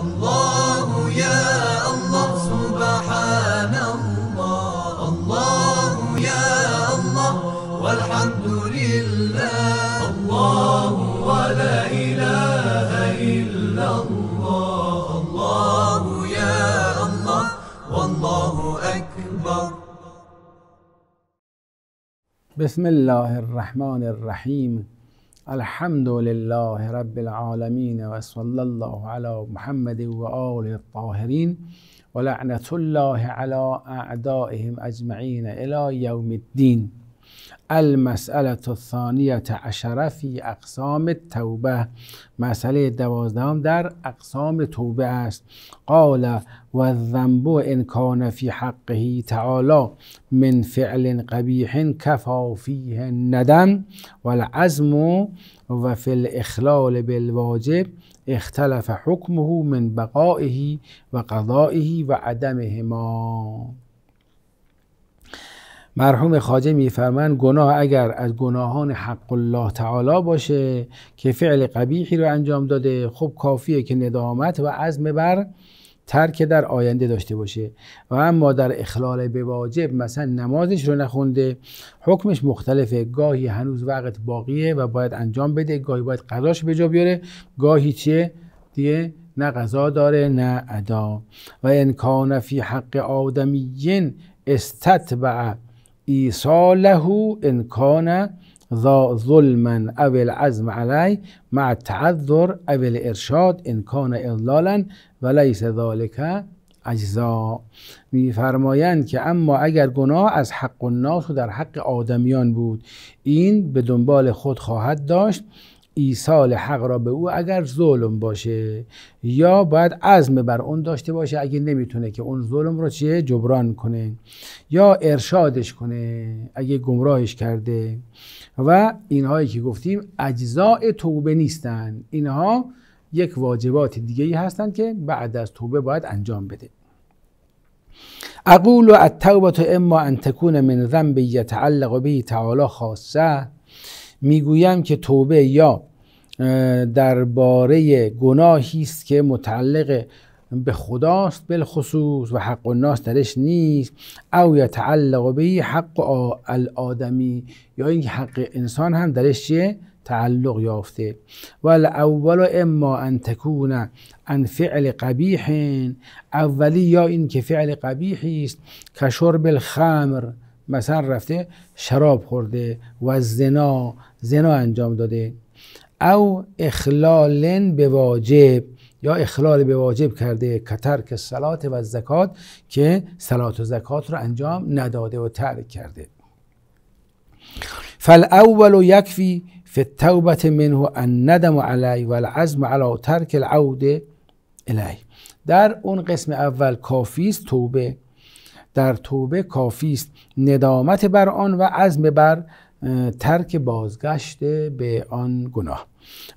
الله يا الله سبحان الله الله يا الله والحمد لله الله ولا إله إلا الله الله يا الله والله أكبر بسم الله الرحمن الرحيم الحمد لله رب العالمين وصلى الله على محمد وآله الطاهرين ولعنة الله على أعدائهم أجمعين إلى يوم الدين المسألة الثانیه عشره في اقسام توبه مسئله دوازدهم در اقسام توبه است قال و الذنب ان كان فی حقه تعالی من فعل قبیح کفا فيه الندم والعزم وفي الاخلال بالواجب اختلف حكمه من بقائه و قضائه و مرحوم خاجه میفرمند گناه اگر از گناهان حق الله تعالی باشه که فعل قبیحی رو انجام داده خب کافیه که ندامت و عزم بر ترک در آینده داشته باشه و اما در اخلال به واجب مثلا نمازش رو نخونده حکمش مختلفه گاهی هنوز وقت باقیه و باید انجام بده گاهی باید قضاش به جا بیاره گاهی چیه دیگه نه قضا داره نه ادا و انکان فی حق آدمیین استتبع ایصاله له ان کان ذا ظلما او العزم علی مع التعذر او الارشاد ان کان اضلالا و لیس اجزا میفرمایند که اما اگر گناه از حق الناس در حق آدمیان بود این به دنبال خود خواهد داشت ایصال حق را به او اگر ظلم باشه یا باید عزم بر اون داشته باشه اگه نمیتونه که اون ظلم رو چیه جبران کنه یا ارشادش کنه اگه گمراهش کرده و اینهایی که گفتیم اجزاء توبه نیستن اینها یک واجبات دیگه ای هستند که بعد از توبه باید انجام بده اقول و التوبه اما ان تكون من ذنب یتعلق به تعالی خاصه میگویم که توبه یا درباره گناهی است که متعلق به خداست بالخصوص و حق الناس درش نیست او یتعلق به حق الادمی یا این حق انسان هم درش چیه تعلق یافته و اول اما ان تکون ان فعل قبیح اولی یا اینکه که فعل قبیحی است که شرب الخمر مثلا رفته شراب خورده و زنا زنا انجام داده او اخلال به واجب یا اخلال به واجب کرده کتر که سلات و زکات که سلات و زکات رو انجام نداده و ترک کرده فالاول یکفی فی التوبت منه ان ندم علی و العزم علی ترک العود الی در اون قسم اول کافی است توبه در توبه کافی است ندامت بر آن و عزم بر ترک بازگشت به آن گناه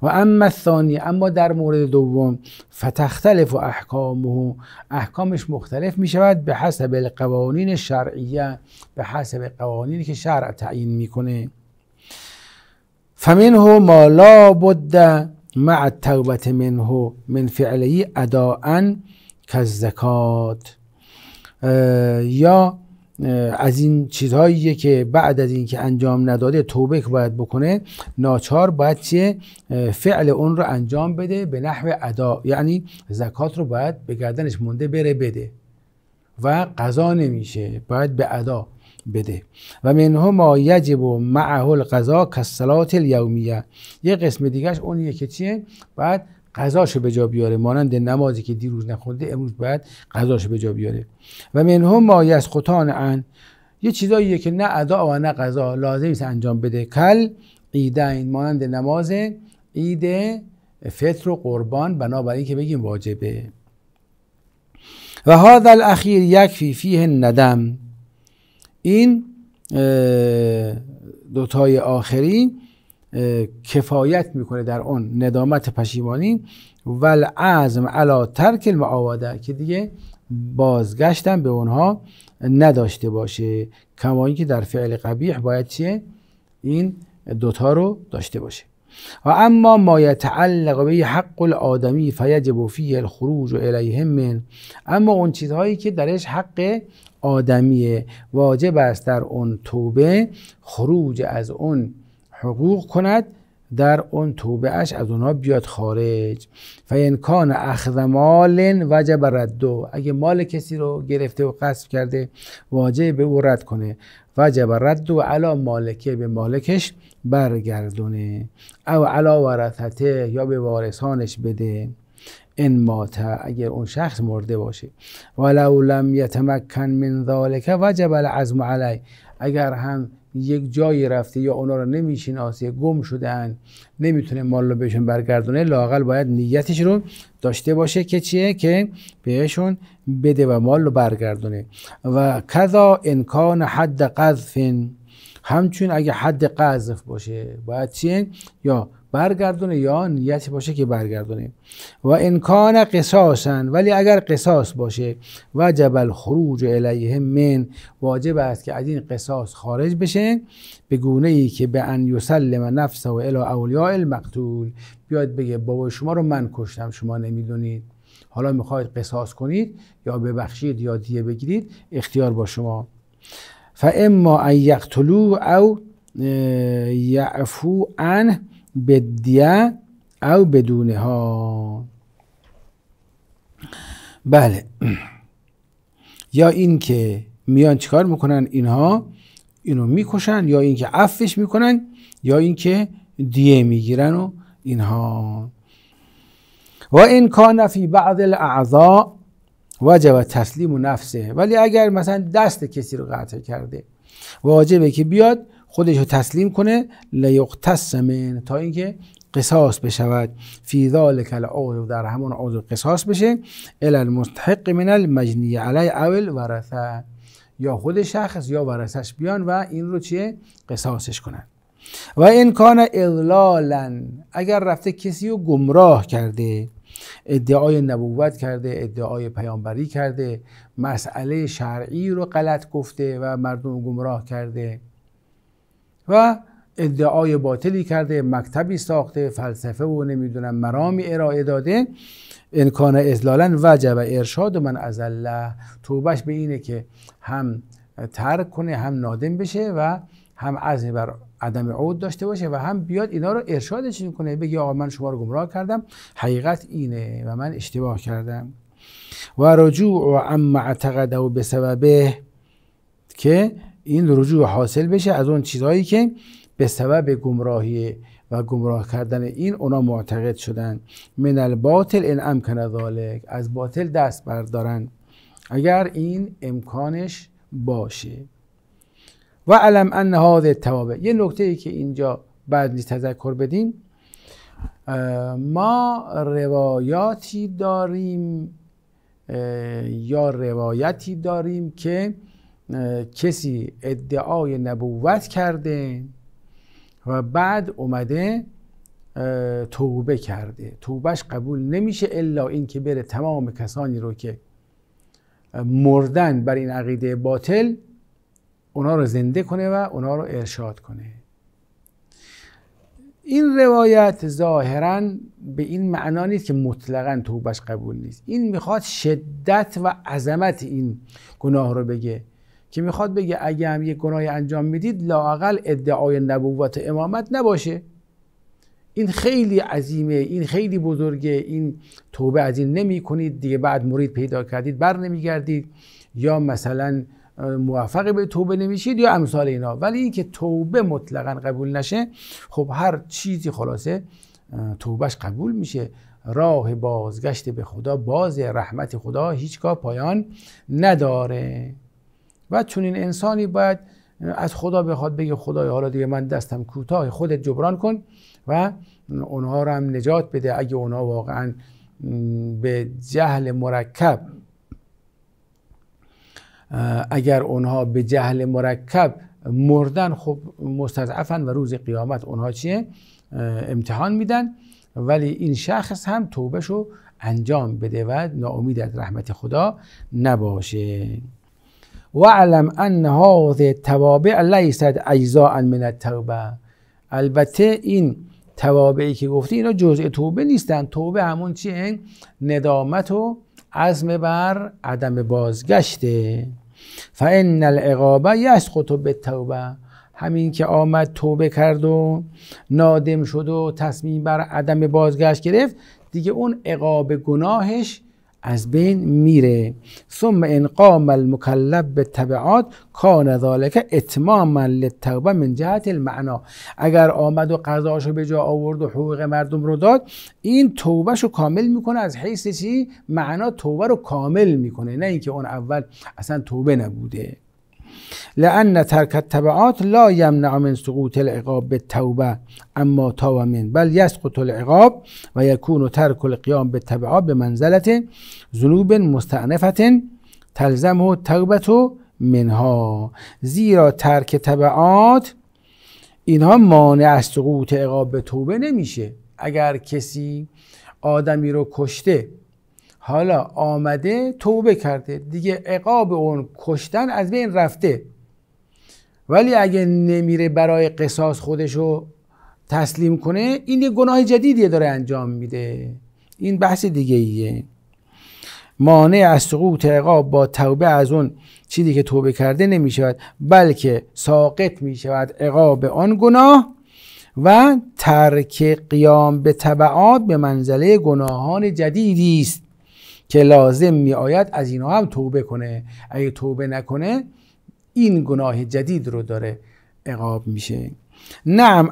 و اما ثانی اما در مورد دوم فتختلف و احکامه احکامش مختلف می شود به حسب القوانین شرعیه به حسب قوانینی که شرع تعیین میکنه فمنه ما لا بد مع التوبه منه من فعله اداء کالزکات یا از این چیزهایی که بعد از اینکه انجام نداده توبه باید بکنه ناچار باید چیه فعل اون رو انجام بده به نحو ادا یعنی زکات رو باید به گردنش مونده بره بده و قضا نمیشه باید به ادا بده و منه ما یجب و معه القضا کسلات الیومیه یه قسم دیگهش اونیه که چیه باید قضاشو به جا بیاره مانند نمازی که دیروز نخونده امروز باید قضاشو به جا بیاره و منهم ما خطان ان یه چیزاییه که نه ادا و نه قضا لازم است انجام بده کل این مانند نماز ایده فطر و قربان بنابراین که بگیم واجبه و هذا الاخیر یکفی فیه ندم این دوتای آخری کفایت میکنه در اون ندامت پشیمانی و العزم علا ترک المعاوده که دیگه بازگشتن به اونها نداشته باشه کمایی که در فعل قبیح باید چیه این دوتا رو داشته باشه و اما ما یتعلق به حق الآدمی فیجب فیه الخروج و من اما اون چیزهایی که درش حق آدمیه واجب است در اون توبه خروج از اون حقوق کند در اون توبه اش از اونها بیاد خارج و کان اخذ مال وجب ردو اگه مال کسی رو گرفته و قصف کرده واجب به او رد کنه وجب رد و علا مالکه به مالکش برگردونه او علا ورثته یا به وارثانش بده ان ماته اگر اون شخص مرده باشه ولو لم یتمکن من ذالک وجب العزم علی اگر هم یک جایی رفته یا اونا رو نمیشناسه گم شدن نمیتونه مال رو بهشون برگردونه لاقل باید نیتش رو داشته باشه که چیه که بهشون بده و مال رو برگردونه و کذا انکان حد قذفین همچون اگه حد قذف باشه باید چیه یا برگردونه یا نیت باشه که برگردونه و انکان قصاصن ولی اگر قصاص باشه وجب الخروج الیه من واجب است که از این قصاص خارج بشه به گونه ای که به ان یسلم نفسه و الی اولیاء المقتول بیاید بگه بابا شما رو من کشتم شما نمیدونید حالا میخواید قصاص کنید یا ببخشید یا دیه بگیرید اختیار با شما فاما ان یقتلو او یعفو عنه بدیه او بدونه ها بله یا اینکه میان چکار میکنن اینها اینو میکشن یا اینکه عفش میکنن یا اینکه دیه میگیرن و اینها و این کان فی بعض الاعضاء واجب تسلیم و نفسه ولی اگر مثلا دست کسی رو قطع کرده واجبه که بیاد خودش رو تسلیم کنه لیقتص من تا اینکه قصاص بشود فی ذالک العود در همان عود قصاص بشه ال المستحق من المجنی علی اول ورثه یا خود شخص یا ورثش بیان و این رو چیه قصاصش کنن و این کان اضلالا اگر رفته کسی رو گمراه کرده ادعای نبوت کرده ادعای پیامبری کرده مسئله شرعی رو غلط گفته و مردم گمراه کرده و ادعای باطلی کرده مکتبی ساخته فلسفه و نمیدونم مرامی ارائه داده کان ازلالا وجب ارشاد من از الله توبش به اینه که هم ترک کنه هم نادم بشه و هم عزم بر عدم عود داشته باشه و هم بیاد اینا رو ارشادش کنه بگی آقا من شما رو گمراه کردم حقیقت اینه و من اشتباه کردم و رجوع و اما اعتقده و به سببه که این رجوع حاصل بشه از اون چیزهایی که به سبب گمراهی و گمراه کردن این اونا معتقد شدن من الباطل ان امکن ذالک از باطل دست بردارن اگر این امکانش باشه و علم ان هذه یه نکته ای که اینجا بعد نیز تذکر بدیم ما روایاتی داریم یا روایتی داریم که کسی ادعای نبوت کرده و بعد اومده توبه کرده توبهش قبول نمیشه الا اینکه بره تمام کسانی رو که مردن بر این عقیده باطل اونا رو زنده کنه و اونا رو ارشاد کنه این روایت ظاهرا به این معنا نیست که مطلقا توبهش قبول نیست این میخواد شدت و عظمت این گناه رو بگه که میخواد بگه اگه هم یک گناه انجام میدید لاقل ادعای نبوت امامت نباشه این خیلی عظیمه این خیلی بزرگه این توبه از این نمی کنید دیگه بعد مرید پیدا کردید بر نمیگردید یا مثلا موفق به توبه نمیشید یا امثال اینا ولی اینکه توبه مطلقا قبول نشه خب هر چیزی خلاصه توبهش قبول میشه راه بازگشت به خدا باز رحمت خدا هیچگاه پایان نداره و چون این انسانی باید از خدا بخواد بگه خدای حالا دیگه من دستم کوتاه خودت جبران کن و اونها رو هم نجات بده اگه اونها واقعا به جهل مرکب اگر اونها به جهل مرکب مردن خب مستضعفن و روز قیامت اونها چیه امتحان میدن ولی این شخص هم شو انجام بده و ناامید از رحمت خدا نباشه واعلم ان هذه توابع لیست اجزاء من التوبه البته این توابعی که گفتی اینا جزء توبه نیستن توبه همون چیه ندامت و عزم بر عدم بازگشته فان العقابه یسقط به همین که آمد توبه کرد و نادم شد و تصمیم بر عدم بازگشت گرفت دیگه اون عقاب گناهش از بین میره ثم انقام قام به طبعات کان ذالک اتماما للتوبه من جهت المعنا اگر آمد و قضاشو به جا آورد و حقوق مردم رو داد این توبهشو کامل میکنه از حیث چی معنا توبه رو کامل میکنه نه اینکه اون اول اصلا توبه نبوده لأن ترک التبعات لا یمنع من سقوط العقاب به توبه اما تاب من بل یسقط العقاب و یکون ترک القیام به تبعات به منزلت ذنوب مستعنفت تلزم و منها زیرا ترک تبعات اینها مانع از سقوط عقاب به توبه نمیشه اگر کسی آدمی رو کشته حالا آمده توبه کرده دیگه عقاب اون کشتن از بین رفته ولی اگه نمیره برای قصاص خودشو تسلیم کنه این یه گناه جدیدیه داره انجام میده این بحث دیگه ایه مانع از سقوط عقاب با توبه از اون چیزی که توبه کرده نمیشود بلکه ساقط میشود عقاب آن گناه و ترک قیام به طبعات به منزله گناهان جدیدی است که لازم می آید از اینها هم توبه کنه اگه توبه نکنه این گناه جدید رو داره اقاب میشه نعم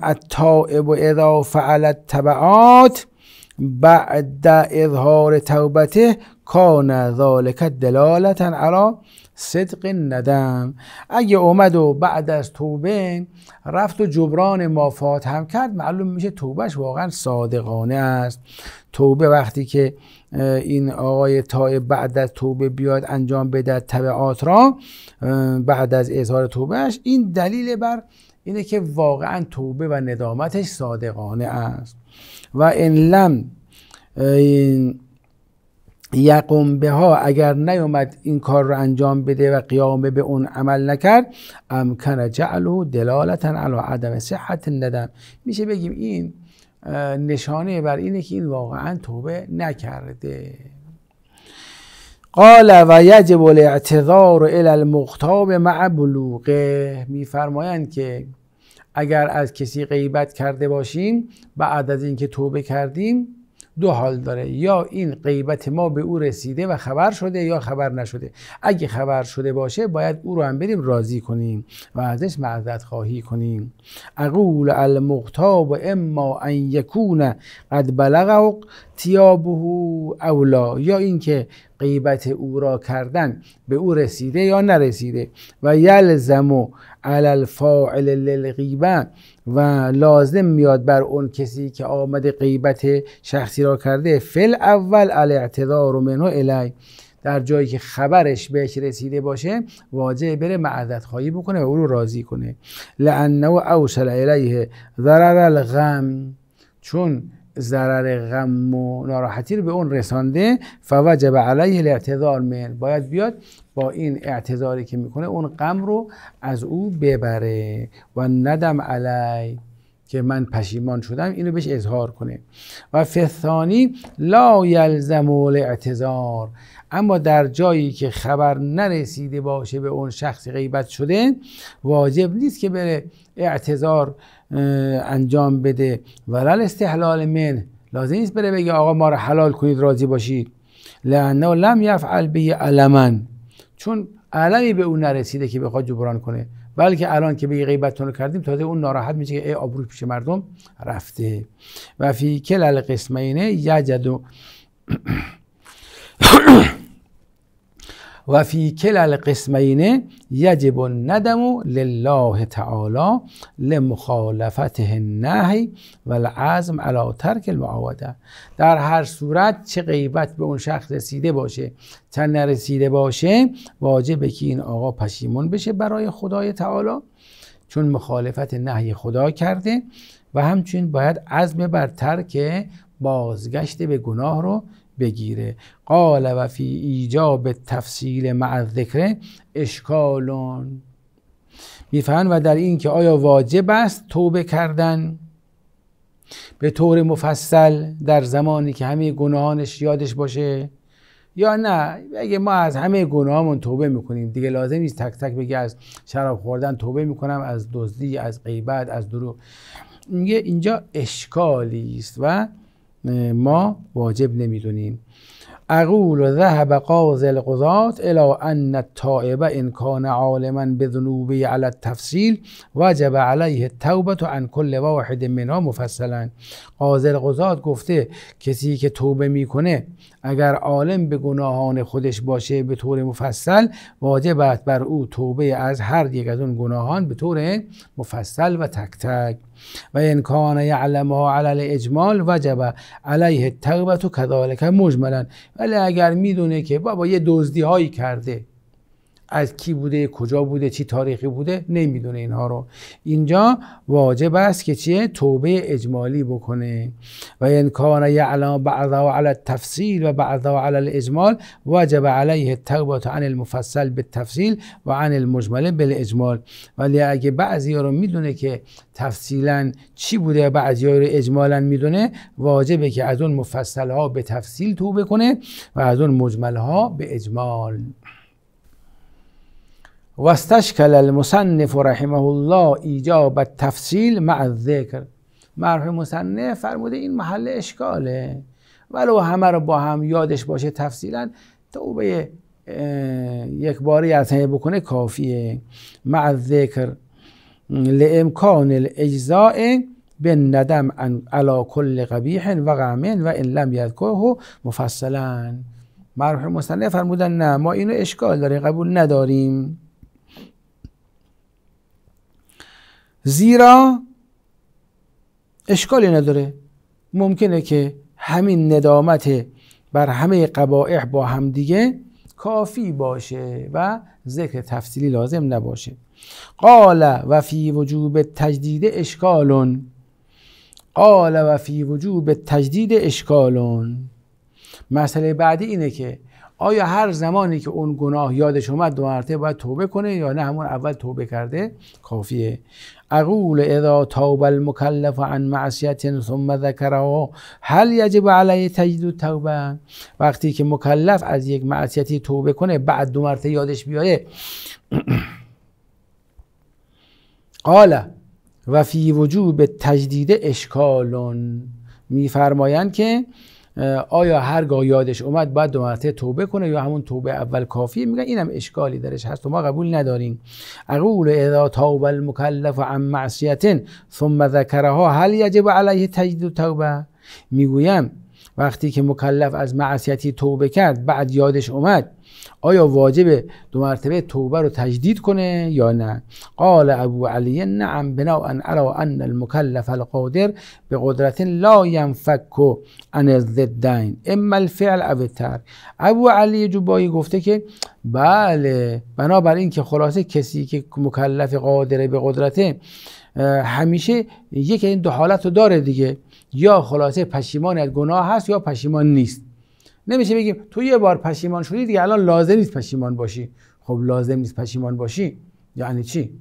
و اذا فعلت تبعات بعد اظهار توبته کان ذالک دلالتا علی صدق ندم اگه اومد و بعد از توبه رفت و جبران مافات هم کرد معلوم میشه توبهش واقعا صادقانه است توبه وقتی که این آقای تایب بعد از توبه بیاد انجام بده تبعات را بعد از اظهار توبهش این دلیل بر اینه که واقعا توبه و ندامتش صادقانه است و ان لم این به ها اگر نیومد این کار رو انجام بده و قیام به اون عمل نکرد امکن جعله دلالتا علی عدم صحت ندم میشه بگیم این نشانه بر اینه که این واقعا توبه نکرده قال و یجب الاعتذار الی المختاب مع بلوغه میفرمایند که اگر از کسی غیبت کرده باشیم بعد از اینکه توبه کردیم دو حال داره یا این غیبت ما به او رسیده و خبر شده یا خبر نشده اگه خبر شده باشه باید او رو هم بریم راضی کنیم و ازش معذرت خواهی کنیم اقول المغتاب اما ان یکون قد بلغ تیابه اولا یا اینکه غیبت او را کردن به او رسیده یا نرسیده و یلزم علی الفاعل للغیبه و لازم میاد بر اون کسی که آمده غیبت شخصی را کرده فل اول الاعتذار منه الی در جایی که خبرش بهش رسیده باشه واجه بره معذرت خواهی بکنه و او رو راضی کنه لانه اوصل الیه ضرر الغم چون ضرر غم و ناراحتی رو به اون رسانده فوجب علیه الاعتذار من باید بیاد با این اعتذاری که میکنه اون غم رو از او ببره و ندم علی که من پشیمان شدم اینو بهش اظهار کنه و فثانی لا یلزم الاعتذار اما در جایی که خبر نرسیده باشه به اون شخص غیبت شده واجب نیست که بره اعتذار انجام بده ولل استحلال من لازم نیست بره بگه آقا ما رو حلال کنید راضی باشید لانه لم یفعل به علما چون علمی به اون نرسیده که بخواد جبران کنه بلکه الان که به غیبتتون رو کردیم تازه اون ناراحت میشه که ای آبروش پیش مردم رفته و فی کل القسمین یجد و فی کل القسمین یجب الندم لله تعالی لمخالفته النهی و العزم علی ترک المعاوده در هر صورت چه غیبت به اون شخص رسیده باشه چه نرسیده باشه واجبه که این آقا پشیمون بشه برای خدای تعالی چون مخالفت نهی خدا کرده و همچنین باید عزم بر ترک بازگشت به گناه رو بگیره قال و فی ایجاب تفصیل مع ذکر اشکالون میفهمن و در این که آیا واجب است توبه کردن به طور مفصل در زمانی که همه گناهانش یادش باشه یا نه اگه ما از همه گناهامون توبه میکنیم دیگه لازم نیست تک تک بگی از شراب خوردن توبه میکنم از دزدی از غیبت از دروغ میگه اینجا اشکالی است و ما واجب نمیدونیم اقول و ذهب قاضی القضات الی ان التائب ان کان عالما بذنوبه علی التفصیل وجب علیه و عن کل واحد منها مفصلا قاضی القضات گفته کسی که توبه میکنه اگر عالم به گناهان خودش باشه به طور مفصل واجب است بر او توبه از هر یک از اون گناهان به طور مفصل و تک تک و ان کان یعلمها علی الاجمال وجب علیه تقبت و کذالک مجملا ولی اگر میدونه که بابا یه دزدی هایی کرده از کی بوده کجا بوده چی تاریخی بوده نمیدونه اینها رو اینجا واجب است که چیه توبه اجمالی بکنه و ان کان یعلم بعضا و علی التفصیل و بعضا و علی الاجمال واجب علیه التوبه عن المفصل بالتفصیل و عن المجمل بالاجمال ولی اگه بعضی رو میدونه که تفصیلا چی بوده بعضی رو اجمالا میدونه واجبه که از اون مفصل ها به تفصیل توبه کنه و از اون مجمل ها به اجمال واستشکل المصنف رحمه الله ایجاب تفصیل مع الذکر مرحوم مصنف فرموده این محل اشکاله ولو همه رو با هم یادش باشه تفصیلا توبه یک باری از بکنه کافیه مع الذکر لامکان الاجزاء به ندم عن علا کل قبیح و غمین و ان لم یذکره مفصلا مرحوم مصنف فرمودن نه ما اینو اشکال داریم قبول نداریم زیرا اشکالی نداره ممکنه که همین ندامت بر همه قبائح با هم دیگه کافی باشه و ذکر تفصیلی لازم نباشه قال و فی وجوب تجدید اشکالون قال و فی وجوب تجدید اشکالون مسئله بعدی اینه که آیا هر زمانی که اون گناه یادش اومد دو مرتبه باید توبه کنه یا نه همون اول توبه کرده کافیه اقول اذا توب المکلف عن معصیت ثم ذکره هل یجب علیه تجدید توبه وقتی که مکلف از یک معصیتی توبه کنه بعد دو مرتبه یادش بیایه قال و فی وجوب تجدید اشکالون میفرمایند که آیا هرگاه یادش اومد باید دو مرتبه توبه کنه یا همون توبه اول کافیه میگن اینم اشکالی درش هست و ما قبول نداریم اقول اذا توب المکلف عن معصیت ثم ذکرها هل یجب علیه تجدید توبه میگویم وقتی که مکلف از معصیتی توبه کرد بعد یادش اومد آیا واجب دو مرتبه توبه رو تجدید کنه یا نه قال ابو علی نعم ان ارا ان المكلف القادر به قدرت لا ينفك عن الضدین اما الفعل او ابو علی جوبایی گفته که بله بنابر اینکه خلاصه کسی که مکلف قادره به قدرته همیشه یکی این دو حالت رو داره دیگه یا خلاصه پشیمان از گناه هست یا پشیمان نیست نمیشه بگیم تو یه بار پشیمان شدی دیگه الان لازم نیست پشیمان باشی خب لازم نیست پشیمان باشی یعنی چی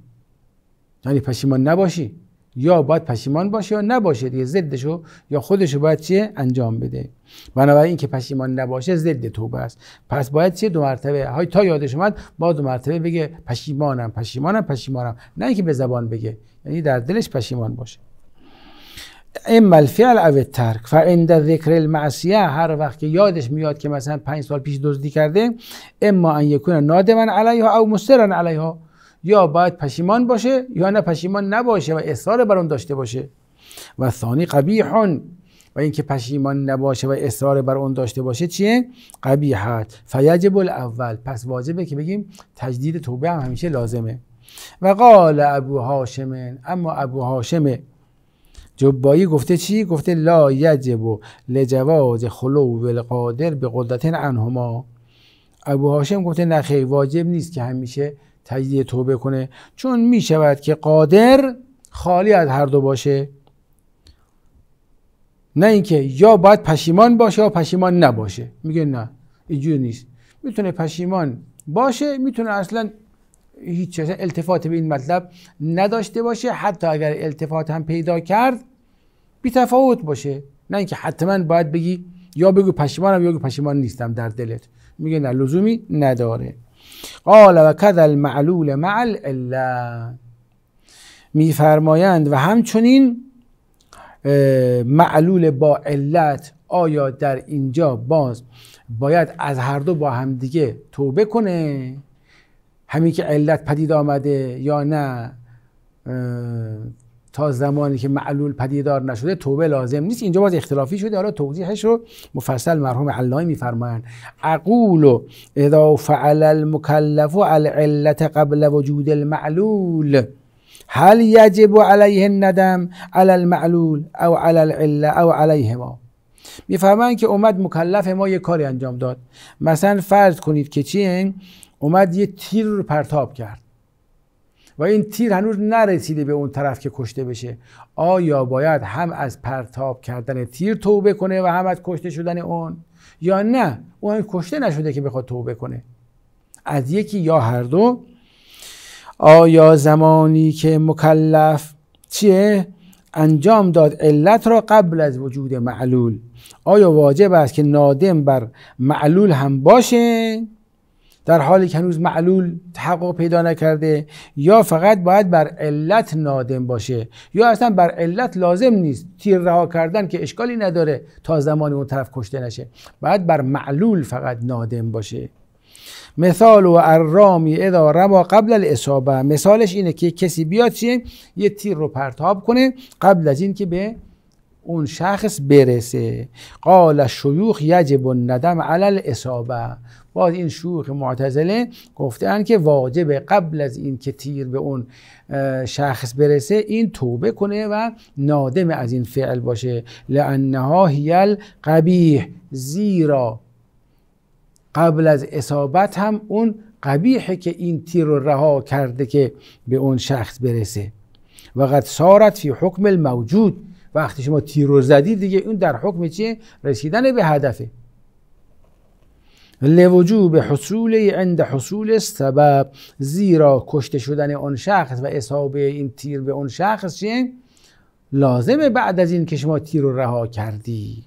یعنی پشیمان نباشی یا باید پشیمان باشه یا نباشه دیگه ضدشو یا خودشو باید چیه انجام بده بنابراین اینکه پشیمان نباشه ضد توبه است پس باید چه دو مرتبه های تا یادش اومد با دو مرتبه بگه پشیمانم پشیمانم پشیمانم نه اینکه به زبان بگه یعنی در دلش پشیمان باشه اما الفعل او ترک این در ذکر المعصیه هر وقت که یادش میاد که مثلا پنج سال پیش دزدی کرده اما ان یکون نادما علیها او مصرا علیها یا باید پشیمان باشه یا نه پشیمان نباشه و اصرار بر اون داشته باشه و ثانی قبیح و اینکه پشیمان نباشه و اصرار بر اون داشته باشه چیه قبیحت فیجب الاول پس واجبه که بگیم تجدید توبه هم همیشه لازمه و قال ابو هاشم اما ابو هاشم جبایی گفته چی؟ گفته لا یجب و لجواز خلو و القادر به قدرتن انهما ابو هاشم گفته نخی واجب نیست که همیشه تجدید توبه کنه چون می شود که قادر خالی از هر دو باشه نه اینکه یا باید پشیمان باشه یا پشیمان نباشه میگه نه اینجور نیست میتونه پشیمان باشه میتونه اصلا هیچ چیز التفات به این مطلب نداشته باشه حتی اگر التفات هم پیدا کرد بی تفاوت باشه نه اینکه حتما باید بگی یا بگو پشیمانم یا بگو پشیمان نیستم در دلت میگه نه لزومی نداره قال و کذ المعلول مع الا میفرمایند و همچنین معلول با علت آیا در اینجا باز باید از هر دو با هم دیگه توبه کنه همین که علت پدید آمده یا نه تا زمانی که معلول پدیدار نشده توبه لازم نیست اینجا باز اختلافی شده حالا توضیحش رو مفصل مرحوم علای میفرمایند عقول و اذا فعل المکلف العلت قبل وجود المعلول هل یجب علیه الندم علی المعلول او علی العله او علیه ما میفهمن که اومد مکلف ما یه کاری انجام داد مثلا فرض کنید که چین اومد یه تیر رو پرتاب کرد و این تیر هنوز نرسیده به اون طرف که کشته بشه آیا باید هم از پرتاب کردن تیر توبه کنه و هم از کشته شدن اون یا نه اون کشته نشده که بخواد توبه کنه از یکی یا هر دو آیا زمانی که مکلف چیه انجام داد علت را قبل از وجود معلول آیا واجب است که نادم بر معلول هم باشه در حالی که هنوز معلول تحقق پیدا نکرده یا فقط باید بر علت نادم باشه یا اصلا بر علت لازم نیست تیر رها کردن که اشکالی نداره تا زمانی اون طرف کشته نشه باید بر معلول فقط نادم باشه مثال و ارامی اذا رما قبل الاصابه مثالش اینه که کسی بیاد چیه یه تیر رو پرتاب کنه قبل از اینکه به اون شخص برسه قال شیوخ یجب ندم علی اصابه باز این شیوخ معتزله گفتن که واجب قبل از این که تیر به اون شخص برسه این توبه کنه و نادم از این فعل باشه لانها هیل قبیح زیرا قبل از اصابت هم اون قبیحه که این تیر رو رها کرده که به اون شخص برسه و سارت فی حکم الموجود وقتی شما تیر رو زدید دیگه اون در حکم چیه رسیدن به هدفه به حصول عند حصول سبب زیرا کشته شدن آن شخص و اصابه این تیر به اون شخص چیه لازمه بعد از این که شما تیر رو رها کردی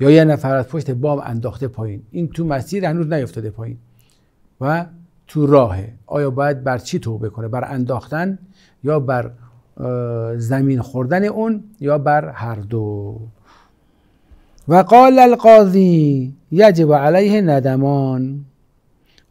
یا یه نفر از پشت بام انداخته پایین این تو مسیر هنوز نیفتاده پایین و تو راهه آیا باید بر چی توبه کنه بر انداختن یا بر زمین خوردن اون یا بر هر دو و قال القاضی یجب علیه ندمان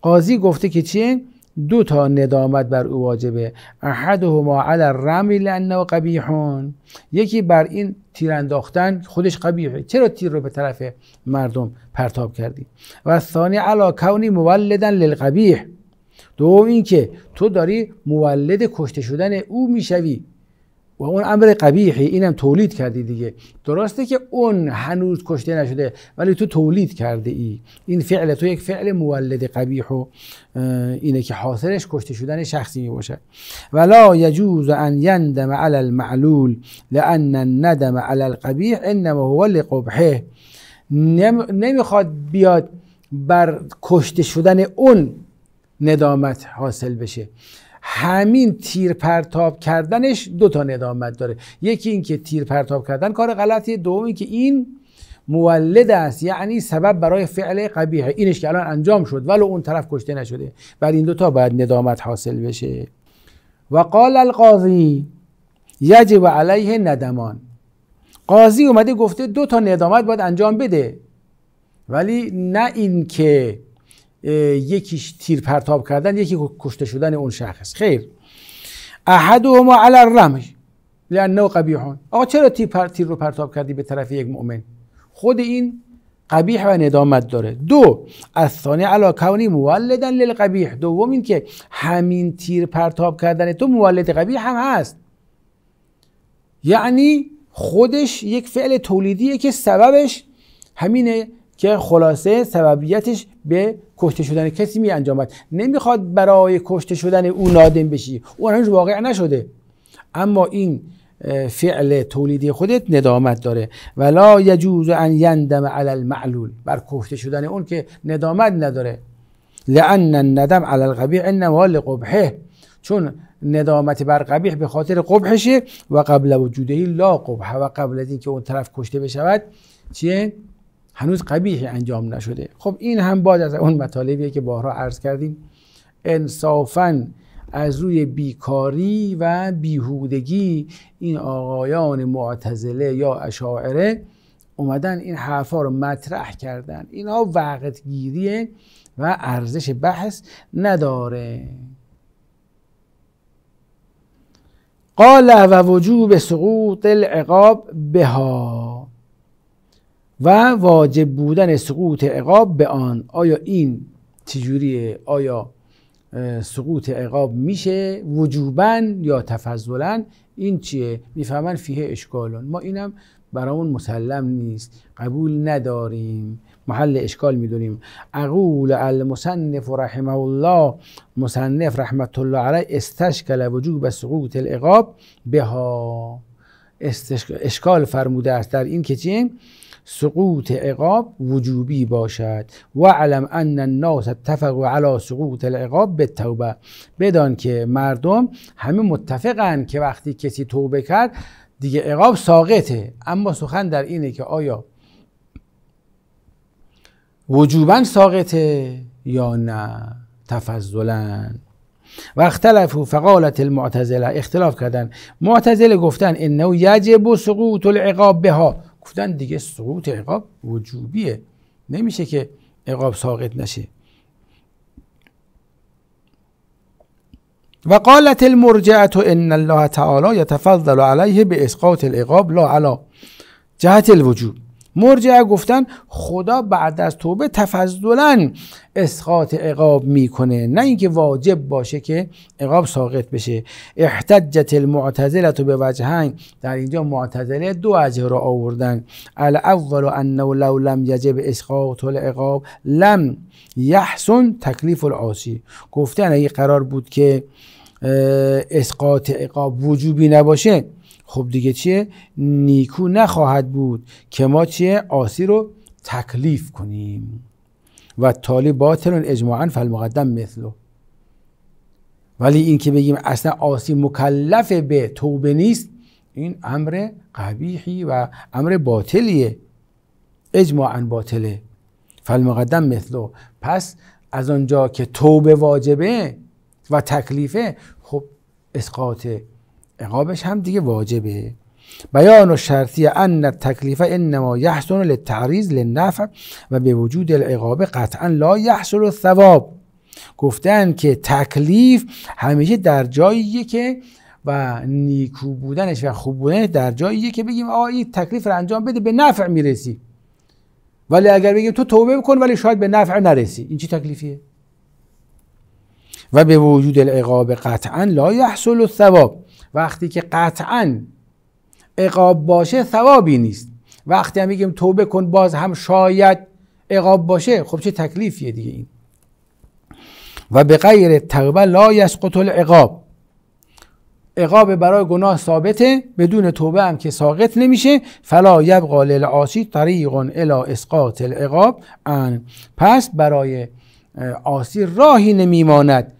قاضی گفته که چیه؟ دو تا ندامت بر او واجبه احدهما علی الرمی لانه قبیحون یکی بر این تیر انداختن خودش قبیحه چرا تیر رو به طرف مردم پرتاب کردی و ثانی علی کونی مولدا للقبیح دوم اینکه تو داری مولد کشته شدن او میشوی و اون امر قبیحی اینم تولید کردی دیگه درسته که اون هنوز کشته نشده ولی تو تولید کرده ای این فعل تو یک فعل مولد قبیح و اینه که حاصلش کشته شدن شخصی می و ولا یجوز ان یندم علی المعلول لان الندم علی القبیح انما هو لقبحه نمیخواد بیاد بر کشته شدن اون ندامت حاصل بشه همین تیر پرتاب کردنش دو تا ندامت داره یکی که تیر پرتاب کردن کار غلطیه دوم که این مولد است یعنی سبب برای فعل قبیح اینش که الان انجام شد ولو اون طرف کشته نشده بعد این دوتا باید ندامت حاصل بشه و قال القاضی یجب علیه ندمان قاضی اومده گفته دو تا ندامت باید انجام بده ولی نه این که یکیش تیر پرتاب کردن یکی کشته شدن اون شخص خیر احدهما علی الرمی لانه قبیحون آقا چرا تیر, پر... تیر رو پرتاب کردی به طرف یک مؤمن خود این قبیح و ندامت داره دو از ثانی علا کونی مولدن للقبیح دوم این که همین تیر پرتاب کردن تو مولد قبیح هم هست یعنی خودش یک فعل تولیدیه که سببش همینه که خلاصه سببیتش به کشته شدن کسی می انجامد نمیخواد برای کشته شدن او نادم بشی او هنوز واقع نشده اما این فعل تولیدی خودت ندامت داره ولا یجوز ان یندم علی المعلول بر کشته شدن اون که ندامت نداره لان الندم علی القبیح انما لقبحه چون ندامت بر قبیح به خاطر قبحشه و قبل وجودهی لا قبحه و قبل از اینکه اون طرف کشته بشود چیه هنوز قبیح انجام نشده خب این هم باز از اون مطالبیه که بارها عرض کردیم انصافا از روی بیکاری و بیهودگی این آقایان معتزله یا اشاعره اومدن این حرفها رو مطرح کردن اینها وقت گیریه و ارزش بحث نداره قال و وجوب سقوط العقاب بها و واجب بودن سقوط عقاب به آن آیا این چجوریه آیا سقوط عقاب میشه وجوباً یا تفضلا این چیه میفهمن فیه اشکالون ما اینم برامون مسلم نیست قبول نداریم محل اشکال میدونیم عقول المصنف رحمه الله مصنف رحمت الله علی استشکل وجوب سقوط العقاب بها اشکال فرموده است در این که چیه سقوط عقاب وجوبی باشد و علم ان الناس اتفقوا علی سقوط العقاب به توبه بدان که مردم همه متفقن که وقتی کسی توبه کرد دیگه عقاب ساقطه اما سخن در اینه که آیا وجوبا ساقطه یا نه تفضلا و و فقالت المعتزله اختلاف کردن معتزله گفتن انه یجب سقوط العقاب بها کودن دیگه سقوط عقاب وجوبیه نمیشه که عقاب ساقط نشه و قالت المرجعه ان الله تعالی یتفضل علیه به اسقاط العقاب لا علا جهت الوجوب مرجع گفتن خدا بعد از توبه تفضلا اسقاط عقاب میکنه نه اینکه واجب باشه که عقاب ساقط بشه احتجت المعتزله به وجهین در اینجا معتزله دو وجه را آوردن الاول انه لو لم یجب اسقاط العقاب لم یحسن تکلیف العاصی گفتن اگه قرار بود که اسقاط عقاب وجوبی نباشه خب دیگه چیه نیکو نخواهد بود که ما چیه آسی رو تکلیف کنیم و تالی باطل اجماعا فالمقدم مثلو ولی این که بگیم اصلا آسی مکلف به توبه نیست این امر قبیحی و امر باطلیه اجماعا باطله فالمقدم مثلو پس از آنجا که توبه واجبه و تکلیفه خب اسقاط عقابش هم دیگه واجبه بیان و شرطی ان تکلیف انما یحسن للتعریض للنفع و به وجود العقابه قطعا لا یحصل الثواب گفتن که تکلیف همیشه در جاییه که و نیکو بودنش و خوب در جاییه که بگیم آه این تکلیف رو انجام بده به نفع میرسی ولی اگر بگیم تو توبه کن ولی شاید به نفع نرسی این چی تکلیفیه و به وجود العقاب قطعا لا یحصل الثواب وقتی که قطعا اقاب باشه ثوابی نیست وقتی هم میگیم توبه کن باز هم شاید اقاب باشه خب چه تکلیفیه دیگه این و به غیر توبه لا یسقط العقاب عقاب برای گناه ثابته بدون توبه هم که ساقط نمیشه فلا یبقا للعاصی طریق الی اسقاط العقاب ان پس برای عاصی راهی نمیماند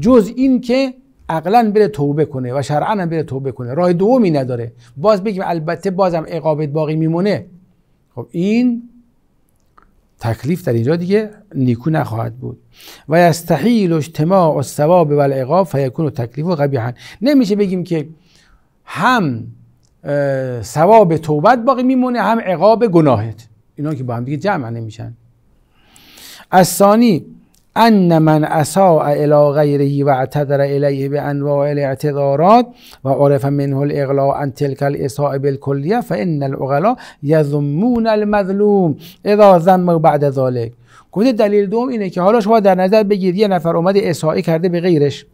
جز این که عقلا بره توبه کنه و شرعا هم بره توبه کنه راه دومی نداره باز بگیم البته بازم عقابت باقی میمونه خب این تکلیف در اینجا دیگه نیکو نخواهد بود و یستحیل اجتماع الثواب و العقاب فیکون تکلیف و نمیشه بگیم که هم ثواب توبت باقی میمونه هم عقاب گناهت اینا که با هم دیگه جمع نمیشن از ثانی ان من اساء الی غیره و اعتذر الیه به انواع الاعتذارات و عرف منه الاغلا عن تلك الاساء بالکلیه فان العقلا یذمون المظلوم اذا ذم بعد ذلک گفته دلیل دوم اینه که حالا شما در نظر بگیرید یه نفر اومده اساءه کرده به غیرش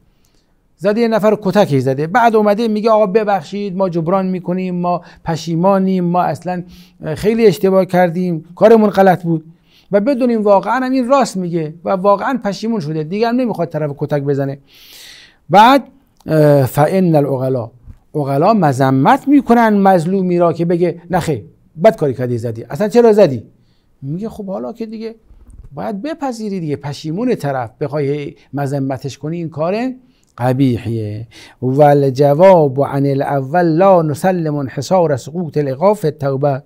زده یه نفر کتکی زده بعد اومده میگه آقا ببخشید ما جبران میکنیم ما پشیمانیم ما اصلا خیلی اشتباه کردیم کارمون غلط بود و بدونیم واقعا هم این راست میگه و واقعا پشیمون شده دیگه نمیخواد طرف کتک بزنه بعد فئن العقلا عقلا مذمت میکنن مظلومی را که بگه نخه بد کاری کردی زدی اصلا چرا زدی میگه خب حالا که دیگه باید بپذیری دیگه پشیمون طرف بخوای مذمتش کنی این کاره قبیحیه و الجواب عن الاول لا نسلم حصار سقوط لقاف التوبه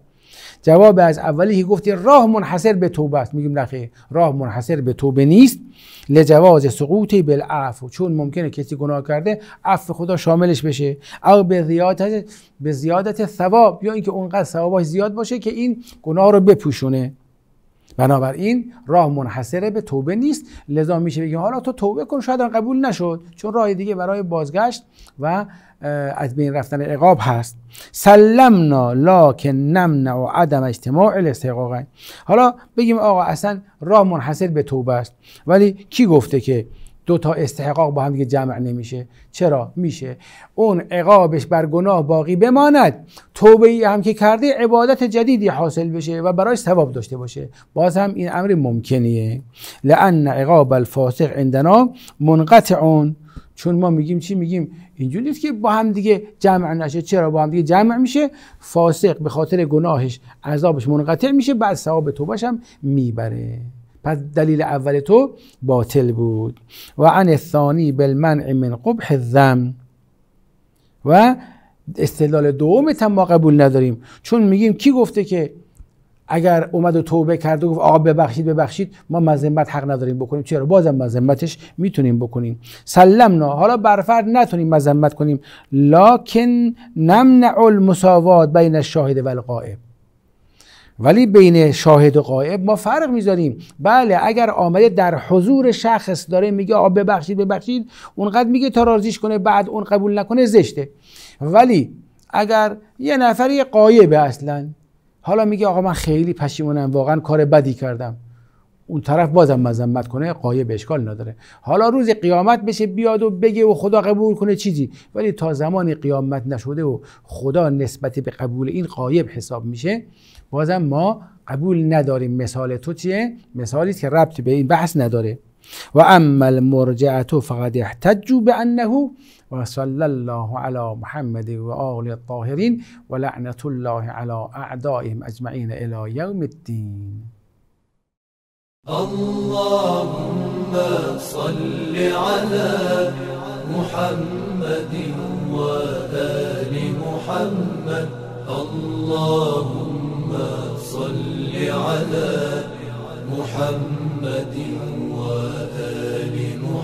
جواب از اولی که گفتی راه منحصر به توبه است میگیم نخیر راه منحصر به توبه نیست لجواز سقوطی بالعف چون ممکنه کسی گناه کرده عفو خدا شاملش بشه او به زیادت به زیادت ثواب یا اینکه اونقدر ثوابش زیاد باشه که این گناه رو بپوشونه بنابراین راه منحصر به توبه نیست لذا میشه بگیم حالا تو توبه کن شاید قبول نشد چون راه دیگه برای بازگشت و از بین رفتن عقاب هست سلمنا لاکن نمنع و عدم اجتماع الاستحقاقین حالا بگیم آقا اصلا راه منحصر به توبه است ولی کی گفته که دو تا استحقاق با هم دیگه جمع نمیشه چرا میشه اون عقابش بر گناه باقی بماند توبه ای هم که کرده عبادت جدیدی حاصل بشه و برایش ثواب داشته باشه باز هم این امر ممکنیه لان عقاب الفاسق عندنا منقطع چون ما میگیم چی میگیم اینجوری نیست که با هم دیگه جمع نشه چرا با هم دیگه جمع میشه فاسق به خاطر گناهش عذابش منقطع میشه بعد ثواب توبهش هم میبره پس دلیل اول تو باطل بود و عن الثانی بالمنع من قبح الذم و استدلال دومت هم ما قبول نداریم چون میگیم کی گفته که اگر اومد و توبه کرد و گفت آقا ببخشید ببخشید ما مذمت حق نداریم بکنیم چرا بازم مذمتش میتونیم بکنیم سلمنا حالا برفر نتونیم مذمت کنیم لکن نمنع المساوات بین الشاهد و القائب ولی بین شاهد و قائب ما فرق میذاریم بله اگر آمده در حضور شخص داره میگه آقا ببخشید ببخشید اونقدر میگه تا راضیش کنه بعد اون قبول نکنه زشته ولی اگر یه نفری قایبه اصلا حالا میگه آقا من خیلی پشیمونم واقعا کار بدی کردم اون طرف بازم مذمت کنه قایب اشکال نداره حالا روز قیامت بشه بیاد و بگه و خدا قبول کنه چیزی ولی تا زمان قیامت نشده و خدا نسبت به قبول این قایب حساب میشه بازم ما قبول نداریم مثال تو چیه مثالی که ربط به این بحث نداره وأما المرجعة فقد احتجوا بأنه وصلى الله على محمد وآل الطاهرين ولعنة الله على أعدائهم أجمعين إلى يوم الدين اللهم صل على محمد وآل محمد اللهم صل على محمد